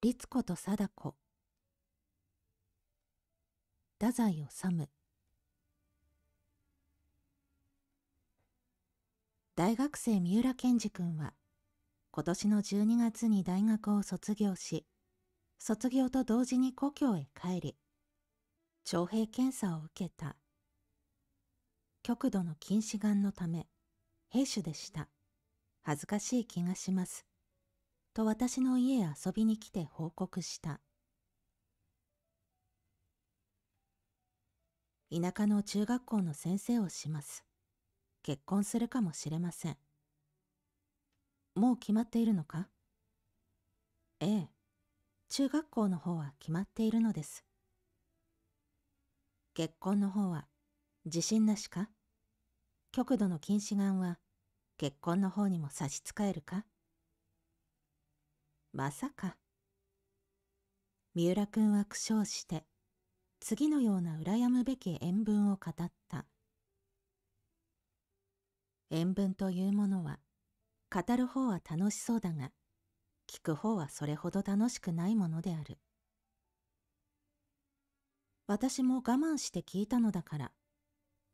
律子と貞子太宰治大学生三浦健二君は今年の12月に大学を卒業し卒業と同時に故郷へ帰り徴兵検査を受けた極度の近視眼のため兵士でした恥ずかしい気がしますと私の家へ遊びに来て報告した田舎の中学校の先生をします結婚するかもしれませんもう決まっているのかええ中学校の方は決まっているのです結婚の方は自信なしか極度の近視眼は結婚の方にも差し支えるかまさか。三浦君は苦笑して、次のような羨むべき塩分を語った。塩分というものは、語る方は楽しそうだが、聞く方はそれほど楽しくないものである。私も我慢して聞いたのだから、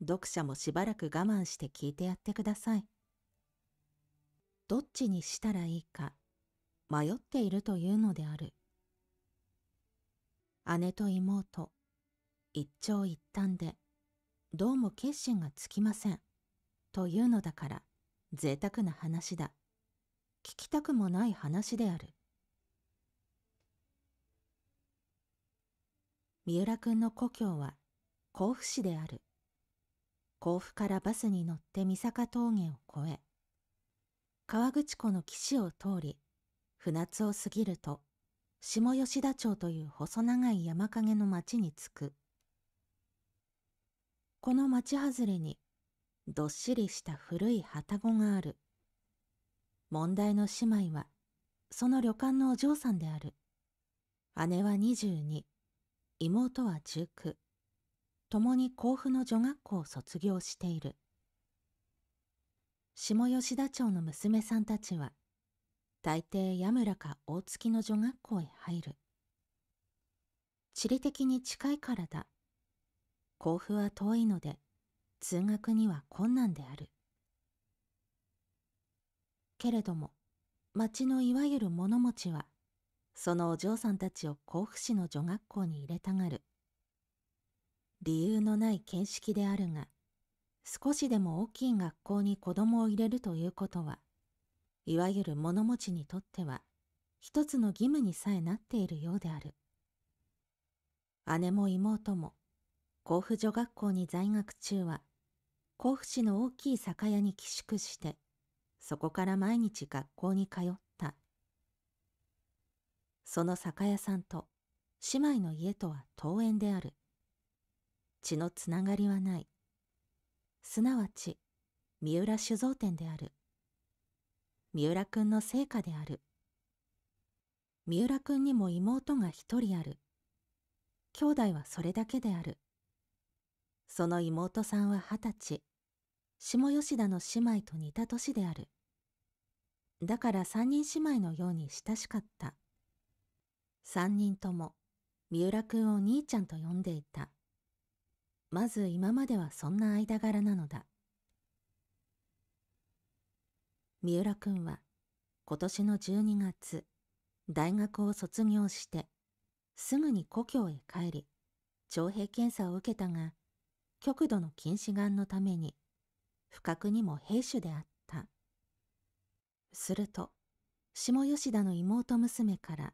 読者もしばらく我慢して聞いてやってください。どっちにしたらいいか迷っているというのである。姉と妹、一長一短で、どうも決心がつきません。というのだから、贅沢な話だ。聞きたくもない話である。三浦君の故郷は甲府市である。甲府からバスに乗って三坂峠を越え、河口湖の岸を通り、船津を過ぎると、下吉田町という細長い山陰の町に着く。この町外れに、どっしりした古い旅籠がある。問題の姉妹は、その旅館のお嬢さんである。姉は22、妹は19。共に甲府の女学校を卒業している。下吉田町の娘さんたちは、大抵ヤムラか大月の女学校へ入る。地理的に近いからだ。甲府は遠いので、通学には困難である。けれども、町のいわゆる物持ちは、そのお嬢さんたちを甲府市の女学校に入れたがる。理由のない見識であるが、少しでも大きい学校に子供を入れるということは、いわゆる物持ちにとっては一つの義務にさえなっているようである姉も妹も甲府女学校に在学中は甲府市の大きい酒屋に寄宿してそこから毎日学校に通ったその酒屋さんと姉妹の家とは遠縁である血のつながりはないすなわち三浦酒造店である三浦くんの成果である。三浦くんにも妹が一人ある。兄弟はそれだけである。その妹さんは二十歳。下吉田の姉妹と似た年である。だから三人姉妹のように親しかった。三人とも、三浦くんを兄ちゃんと呼んでいた。まず今まではそんな間柄なのだ。三浦くんは今年の12月大学を卒業してすぐに故郷へ帰り徴兵検査を受けたが極度の近視眼のために不覚にも兵種であったすると下吉田の妹娘から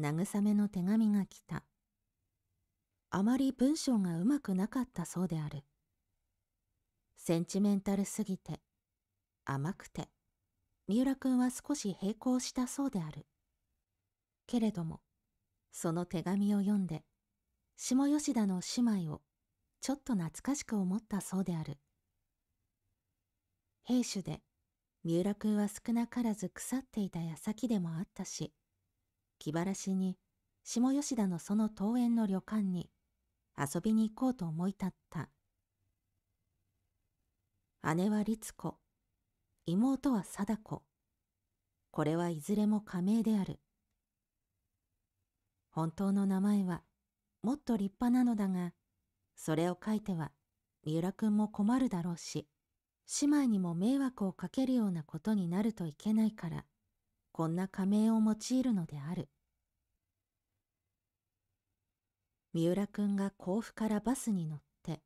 慰めの手紙が来たあまり文章がうまくなかったそうであるセンチメンタルすぎて甘くて三浦君は少し並行したそうである。けれども、その手紙を読んで、下吉田の姉妹をちょっと懐かしく思ったそうである。兵士で、三浦君は少なからず腐っていた矢先でもあったし、気晴らしに下吉田のその桃園の旅館に遊びに行こうと思い立った。姉は律子、妹は貞子。これはいずれも仮名である。本当の名前はもっと立派なのだが、それを書いては三浦くんも困るだろうし、姉妹にも迷惑をかけるようなことになるといけないから、こんな仮名を用いるのである。三浦くんが甲府からバスに乗って、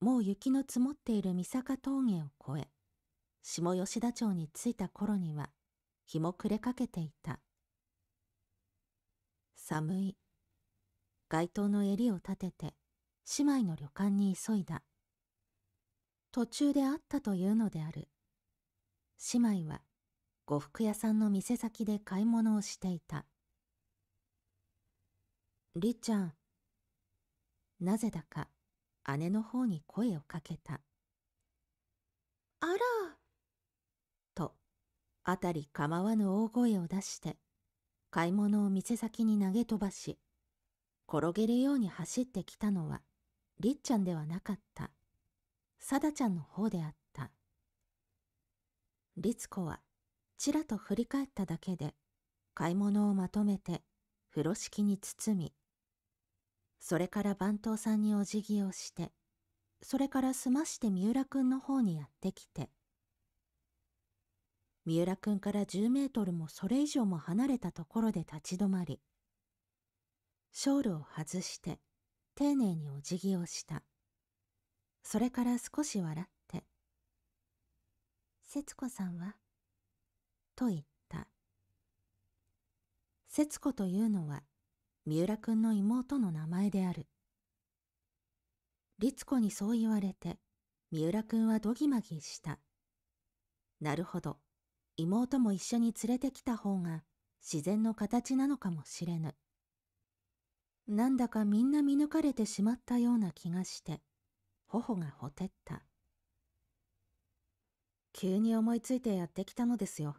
もう雪の積もっている三坂峠を越え、下吉田町に着いた頃には日も暮れかけていた寒い街灯の襟を立てて姉妹の旅館に急いだ途中で会ったというのである姉妹は呉服屋さんの店先で買い物をしていたりちゃんなぜだか姉の方に声をかけたあら辺り構わぬ大声を出して、買い物を店先に投げ飛ばし、転げるように走ってきたのは、りっちゃんではなかった。さだちゃんの方であった。律子は、ちらと振り返っただけで、買い物をまとめて、風呂敷に包み、それから番頭さんにお辞儀をして、それから済まして三浦くんの方にやってきて、三浦くんから10メートルもそれ以上も離れたところで立ち止まり、ショールを外して、丁寧にお辞儀をした。それから少し笑って、節子さんはと言った。節子というのは、三浦くんの妹の名前である。律子にそう言われて、三浦くんはどぎまぎした。なるほど。妹も一緒に連れてきた方が自然の形なのかもしれぬ。なんだかみんな見抜かれてしまったような気がして、頬がほてった。急に思いついてやってきたのですよ。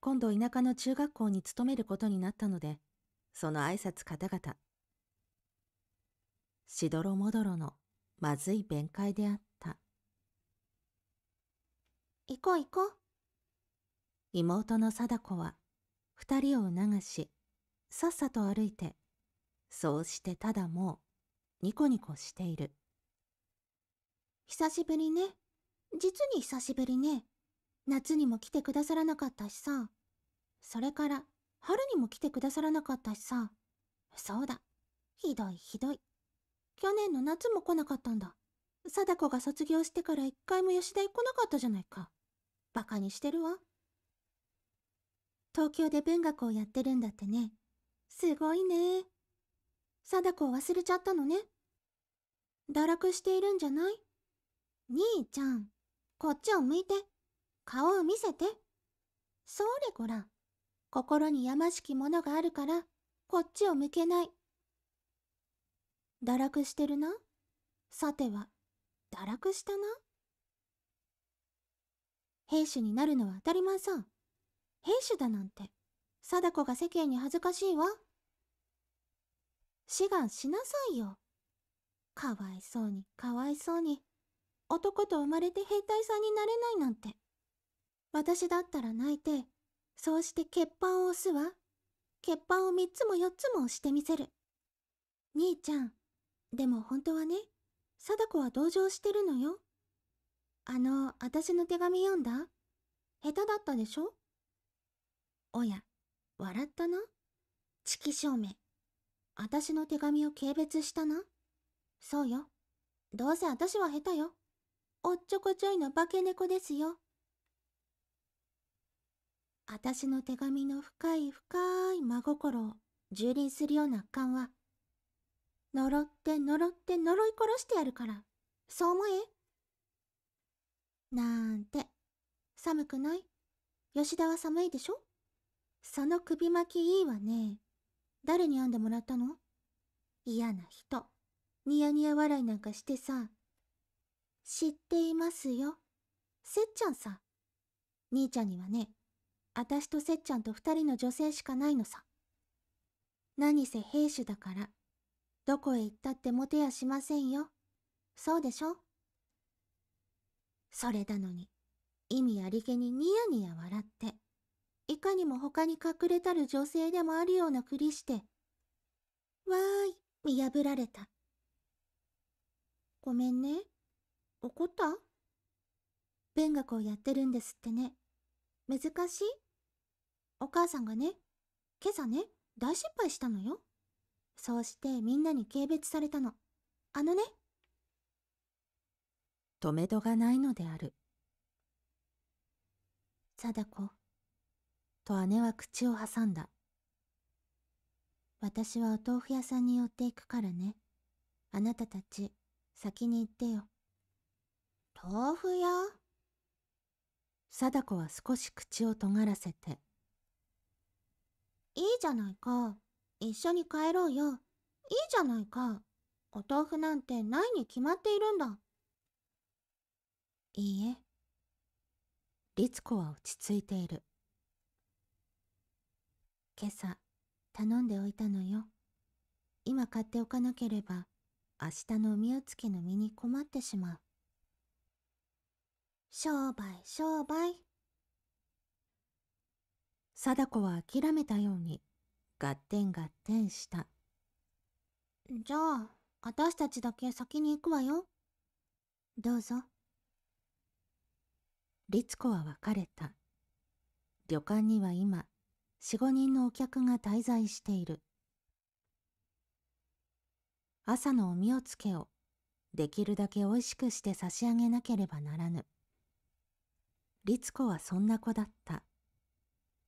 今度田舎の中学校に勤めることになったので、その挨拶方々。しどろもどろのまずい弁解であった。行こう行こう。妹の貞子は二人を促しさっさと歩いてそうしてただもうニコニコしている久しぶりね実に久しぶりね夏にも来てくださらなかったしさそれから春にも来てくださらなかったしさそうだひどいひどい去年の夏も来なかったんだ貞子が卒業してから一回も吉田へ来なかったじゃないかバカにしてるわ東京で文学をやってるんだってね。すごいね。貞子を忘れちゃったのね。堕落しているんじゃない兄ちゃん、こっちを向いて。顔を見せて。それこら。心にやましきものがあるから、こっちを向けない。堕落してるな。さては、堕落したな。兵士になるのは当たり前さ。兵士だなんて貞子が世間に恥ずかしいわ志願しなさいよかわいそうにかわいそうに男と生まれて兵隊さんになれないなんて私だったら泣いてそうして欠板を押すわ欠板を3つも4つも押してみせる兄ちゃんでも本当はね貞子は同情してるのよあの私の手紙読んだ下手だったでしょおや、笑ったなチキ証明。私の手紙を軽蔑したなそうよ。どうせ私は下手よ。おっちょこちょいの化け猫ですよ。私の手紙の深い深い真心を蹂躙するような感は、呪って呪って呪い殺してやるから、そう思え。なんて、寒くない吉田は寒いでしょその首巻きいいわね。誰に編んでもらったの嫌な人。ニヤニヤ笑いなんかしてさ。知っていますよ。せっちゃんさ。兄ちゃんにはね、あたしとせっちゃんと二人の女性しかないのさ。何せ兵士だから、どこへ行ったってもてやしませんよ。そうでしょそれなのに、意味ありげにニヤニヤ笑って。いかにも他に隠れたる女性でもあるようなふりして、わーい、見破られた。ごめんね。怒った文学をやってるんですってね。難しいお母さんがね、今朝ね、大失敗したのよ。そうしてみんなに軽蔑されたの。あのね。止めどがないのである。貞子。と姉は口を挟んだ。私はお豆腐屋さんに寄っていくからね。あなたたち、先に行ってよ。豆腐屋貞子は少し口を尖らせて。いいじゃないか。一緒に帰ろうよ。いいじゃないか。お豆腐なんてないに決まっているんだ。いいえ。律子は落ち着いている。今朝、頼んでおいたのよ。今買っておかなければ、明日の宮津けの身に困ってしまう。商売、商売。貞子は諦めたように、合点合点した。じゃあ、私たちだけ先に行くわよ。どうぞ。律子は別れた。旅館には今、4、5人のお客が滞在している。朝のお身をつけを、できるだけ美味しくして差し上げなければならぬ。律子はそんな子だった。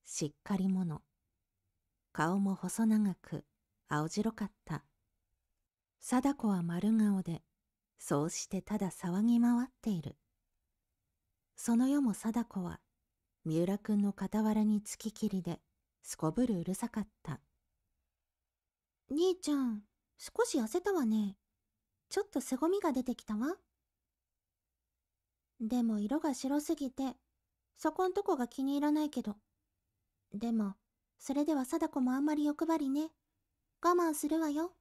しっかり者。顔も細長く、青白かった。貞子は丸顔で、そうしてただ騒ぎ回っている。その夜も貞子は、三浦くんの傍らにつききりで、すこぶるうるさかった。兄ちゃん、少し痩せたわね。ちょっと凄みが出てきたわ。でも色が白すぎて、そこんとこが気に入らないけど。でも、それでは貞子もあんまり欲張りね。我慢するわよ。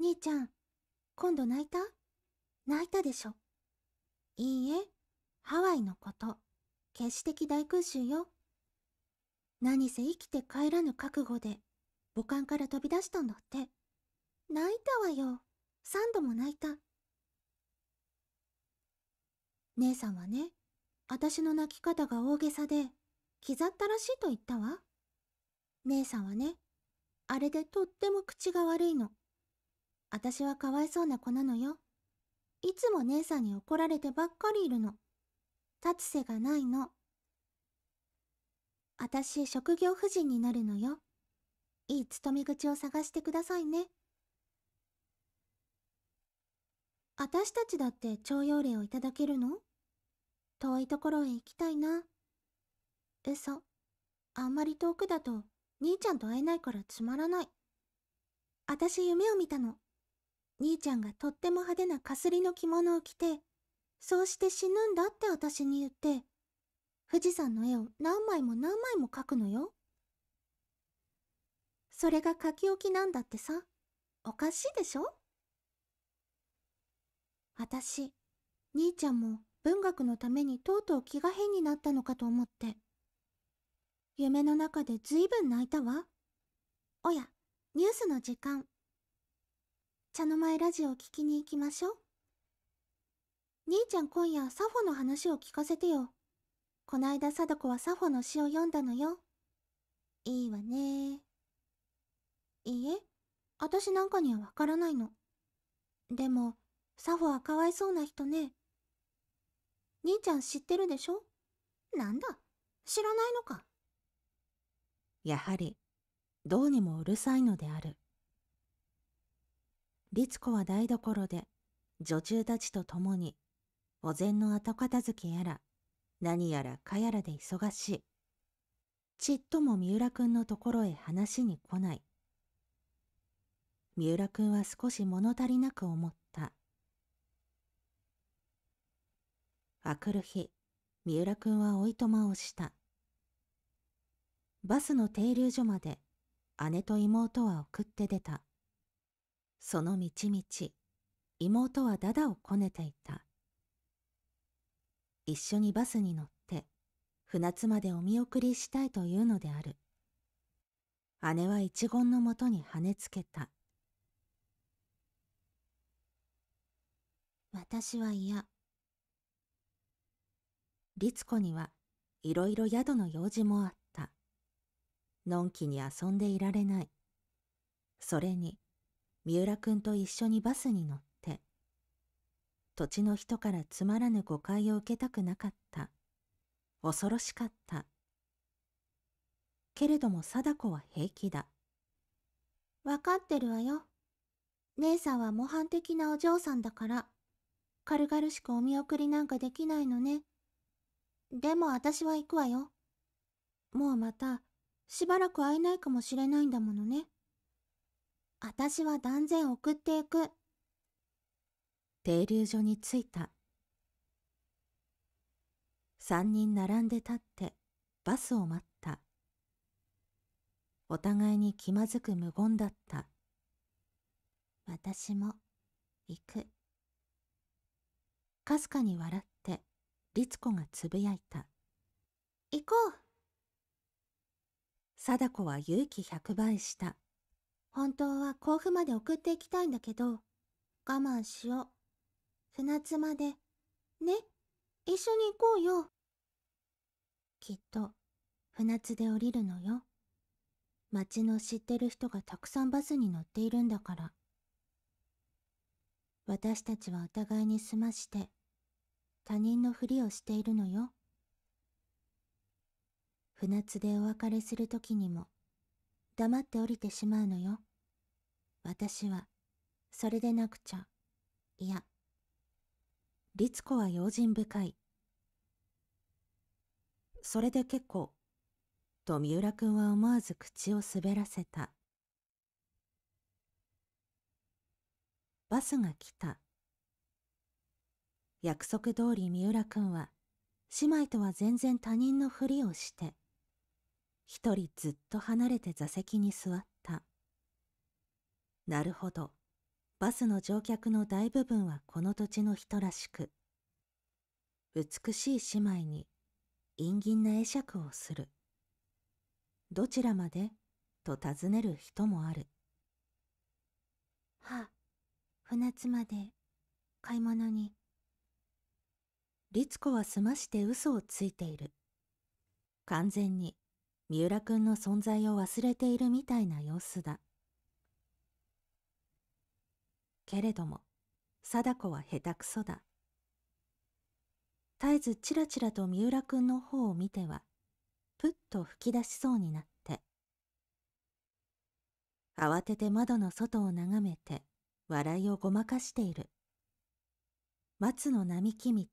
兄ちゃん、今度泣いた泣いたでしょ。いいえ、ハワイのこと、決して大空襲よ。何せ生きて帰らぬ覚悟で、母艦から飛び出したんだって。泣いたわよ。三度も泣いた。姉さんはね、私の泣き方が大げさで、気ざったらしいと言ったわ。姉さんはね、あれでとっても口が悪いの。私はかわいそうな子なのよ。いつも姉さんに怒られてばっかりいるの。立つ瀬がないの。私職業婦人になるのよ。いい勤め口を探してくださいね。私たちだって徴用令をいただけるの遠いところへ行きたいな。嘘。あんまり遠くだと、兄ちゃんと会えないからつまらない。私夢を見たの。兄ちゃんがとっても派手なかすりの着物を着て、そうして死ぬんだって私に言って、富士山の絵を何枚も何枚も描くのよ。それが書き置きなんだってさ、おかしいでしょ私、兄ちゃんも文学のためにとうとう気が変になったのかと思って。夢の中でずいぶん泣いたわ。おや、ニュースの時間。茶の前ラジオを聞きに行きましょう。兄ちゃん今夜サフォの話を聞かせてよ。こないだ貞子はサホの詩を読んだのよ。いいわねいいえ、私なんかにはわからないの。でも、サホはかわいそうな人ね。兄ちゃん知ってるでしょなんだ、知らないのか。やはり、どうにもうるさいのである。律子は台所で、女中たちと共に、お膳の後片付けやら、何やらかやらで忙しい。ちっとも三浦くんのところへ話に来ない。三浦くんは少し物足りなく思った。あくる日、三浦くんはおいとまをした。バスの停留所まで姉と妹は送って出た。その道々、妹はダダをこねていた。一緒にバスに乗って船津までお見送りしたいというのである姉は一言のもとに跳ねつけた私は嫌律子にはいろいろ宿の用事もあったのんきに遊んでいられないそれに三浦君と一緒にバスに乗った。土地の人からつまらぬ誤解を受けたくなかった。恐ろしかった。けれども貞子は平気だ。わかってるわよ。姉さんは模範的なお嬢さんだから、軽々しくお見送りなんかできないのね。でも私は行くわよ。もうまた、しばらく会えないかもしれないんだものね。私は断然送っていく。停留所に着いた3人並んで立ってバスを待ったお互いに気まずく無言だった私も行くかすかに笑って律子がつぶやいた行こう貞子は勇気100倍した本当は甲府まで送っていきたいんだけど我慢しよう船まで、ね、一緒に行こうよ。きっと、船津で降りるのよ。町の知ってる人がたくさんバスに乗っているんだから。私たちはお互いに済まして、他人のふりをしているのよ。船津でお別れするときにも、黙って降りてしまうのよ。私は、それでなくちゃ、いや、律子は用心深い。それで結構、と三浦君は思わず口を滑らせた。バスが来た。約束通り三浦君は、姉妹とは全然他人のふりをして、一人ずっと離れて座席に座った。なるほど。バスの乗客の大部分はこの土地の人らしく、美しい姉妹に陰銀な会釈をする。どちらまでと尋ねる人もある。は船津まで買い物に。律子は済まして嘘をついている。完全に三浦くんの存在を忘れているみたいな様子だ。けれども、貞子は下手くそだ。絶えずちらちらと三浦君の方を見ては、ぷっと吹き出しそうになって。慌てて窓の外を眺めて、笑いをごまかしている。松の並木道、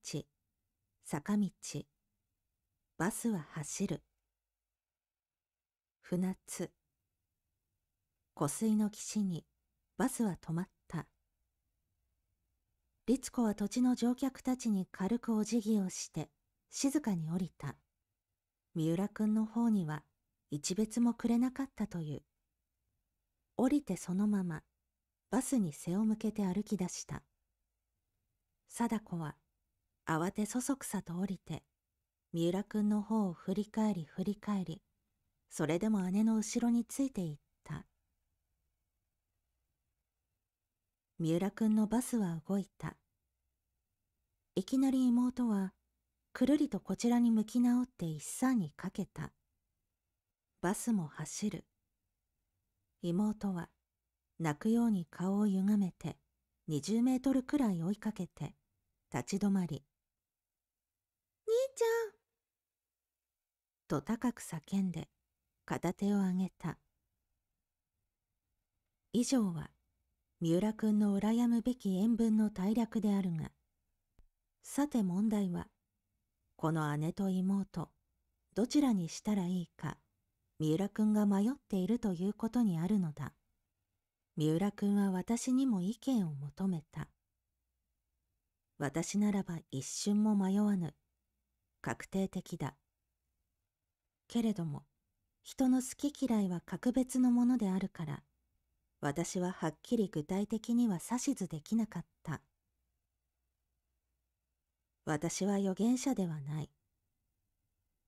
坂道、バスは走る。船津。湖水の岸にバスは止まった律子は土地の乗客たちに軽くお辞儀をして静かに降りた三浦君の方には一別もくれなかったという降りてそのままバスに背を向けて歩き出した貞子は慌てそそくさと降りて三浦君の方を振り返り振り返りそれでも姉の後ろについていった。三浦くんのバスは動いた。いきなり妹は、くるりとこちらに向き直って一三にかけた。バスも走る。妹は、泣くように顔をゆがめて、20メートルくらい追いかけて、立ち止まり。兄ちゃんと高く叫んで、片手を上げた。以上は、三浦君の羨むべき塩分の大略であるが、さて問題は、この姉と妹、どちらにしたらいいか、三浦君が迷っているということにあるのだ。三浦君は私にも意見を求めた。私ならば一瞬も迷わぬ。確定的だ。けれども、人の好き嫌いは格別のものであるから、私ははっきり具体的には指図できなかった。私は預言者ではない。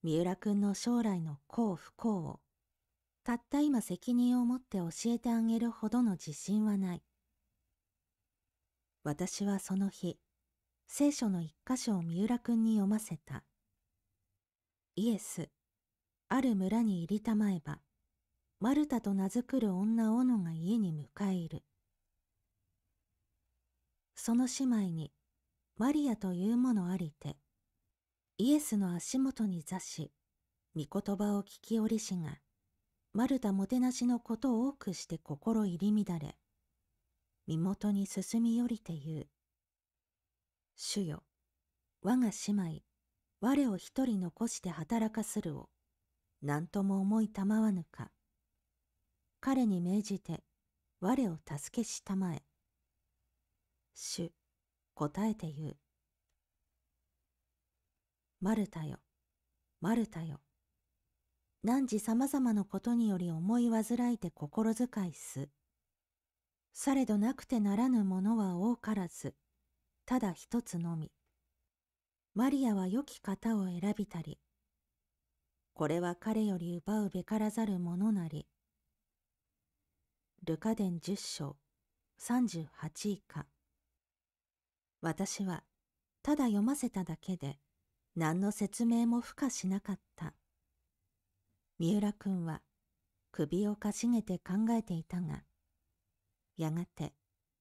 三浦君の将来の幸不幸を、たった今責任を持って教えてあげるほどの自信はない。私はその日、聖書の一箇所を三浦君に読ませた。イエス、ある村に入りたまえば、マルタと名付くる女オノが家に迎える。その姉妹にマリアというものありて、イエスの足元に座し、御言葉を聞き下りしが、マルタもてなしのことを多くして心入り乱れ、身元に進み寄りて言う。主よ、我が姉妹、我を一人残して働かするを、何とも思いたまわぬか。彼に命じて我を助けしたまえ。主、答えて言う。マルタよ、マルタよ。汝様々なことにより思い煩いて心遣いす。されどなくてならぬものは多からず、ただ一つのみ。マリアは良き方を選びたり、これは彼より奪うべからざるものなり、ルカ伝10章38以下私はただ読ませただけで何の説明も付加しなかった三浦君は首をかしげて考えていたがやがて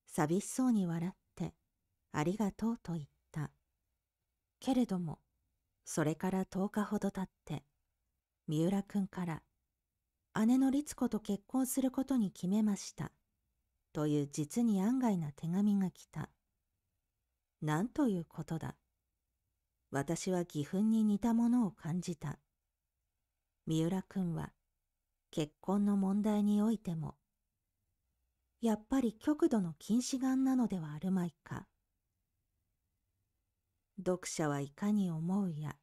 寂しそうに笑ってありがとうと言ったけれどもそれから10日ほど経って三浦君から姉の律子と結婚することに決めました。という実に案外な手紙が来た。なんということだ。私は義憤に似たものを感じた。三浦君は、結婚の問題においても、やっぱり極度の近視眼なのではあるまいか。読者はいかに思うや、